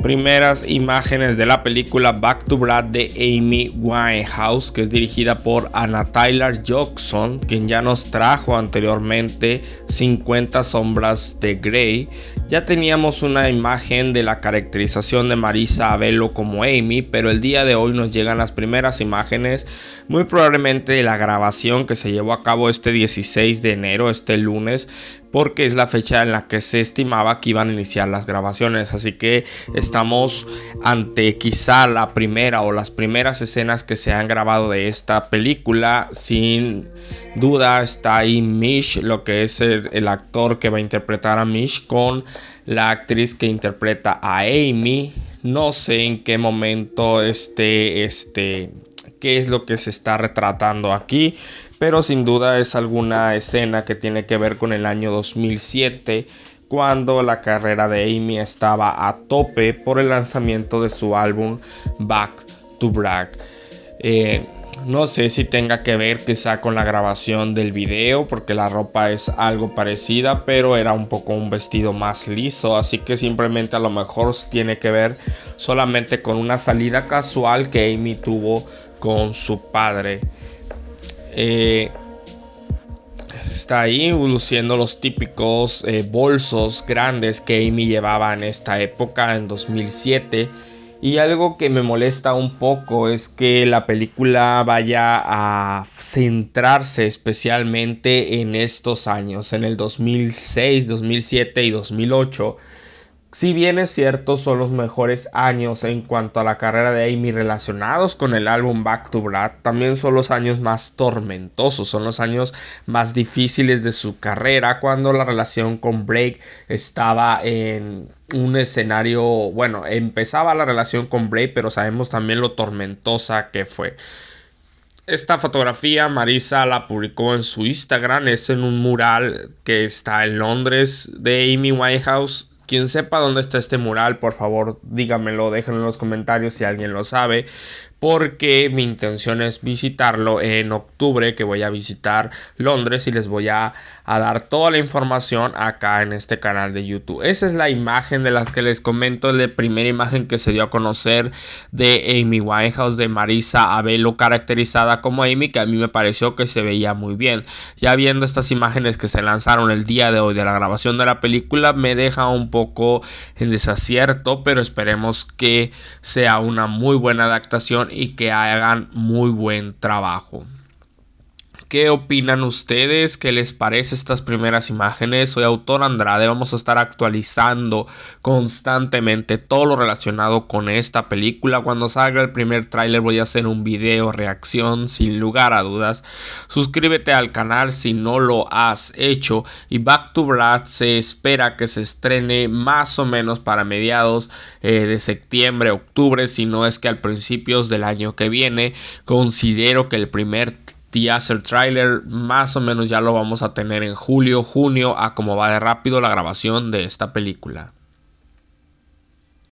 primeras imágenes de la película Back to Brad de Amy Winehouse, que es dirigida por Anna Tyler Jackson, quien ya nos trajo anteriormente 50 sombras de Grey. Ya teníamos una imagen de la caracterización de Marisa Abelo como Amy, pero el día de hoy nos llegan las primeras imágenes, muy probablemente de la grabación que se llevó a cabo este 16 de enero, este lunes, porque es la fecha en la que se estimaba que iban a iniciar las grabaciones, así que estamos ante quizá la primera o las primeras escenas que se han grabado de esta película. Sin duda está ahí Mish, lo que es el, actor que va a interpretar a Mish con la actriz que interpreta a Amy. No sé en qué momento este, este, qué es lo que se está retratando aquí, pero sin duda es alguna escena que tiene que ver con el año 2007 cuando la carrera de Amy estaba a tope por el lanzamiento de su álbum Back to Black. Eh, no sé si tenga que ver quizá con la grabación del video, porque la ropa es algo parecida, pero era un poco un vestido más liso, así que simplemente a lo mejor tiene que ver solamente con una salida casual que Amy tuvo con su padre. Eh, está ahí luciendo los típicos eh, bolsos grandes que Amy llevaba en esta época, en 2007. Y algo que me molesta un poco es que la película vaya a centrarse especialmente en estos años, en el 2006, 2007 y 2008 si bien es cierto, son los mejores años en cuanto a la carrera de Amy relacionados con el álbum Back to Brad. también son los años más tormentosos, son los años más difíciles de su carrera cuando la relación con Blake estaba en un escenario, bueno, empezaba la relación con Blake, pero sabemos también lo tormentosa que fue. Esta fotografía Marisa la publicó en su Instagram, es en un mural que está en Londres de Amy Whitehouse quien sepa dónde está este mural, por favor, dígamelo, déjenlo en los comentarios si alguien lo sabe porque mi intención es visitarlo en octubre que voy a visitar Londres y les voy a, dar toda la información acá en este canal de YouTube. Esa es la imagen de las que les comento, la primera imagen que se dio a conocer de Amy Winehouse de Marisa Abelo caracterizada como Amy que a mí me pareció que se veía muy bien. Ya viendo estas imágenes que se lanzaron el día de hoy de la grabación de la película me deja un poco en desacierto pero esperemos que sea una muy buena adaptación y que hagan muy buen trabajo. ¿Qué opinan ustedes? ¿Qué les parece estas primeras imágenes? Soy autor Andrade, vamos a estar actualizando constantemente todo lo relacionado con esta película. Cuando salga el primer tráiler voy a hacer un video reacción sin lugar a dudas. Suscríbete al canal si no lo has hecho y Back to Brad se espera que se estrene más o menos para mediados eh, de septiembre, octubre, si no es que al principios del año que viene. Considero que el primer Teaser Trailer más o menos ya lo vamos a tener en julio, junio, a como va de rápido la grabación de esta película.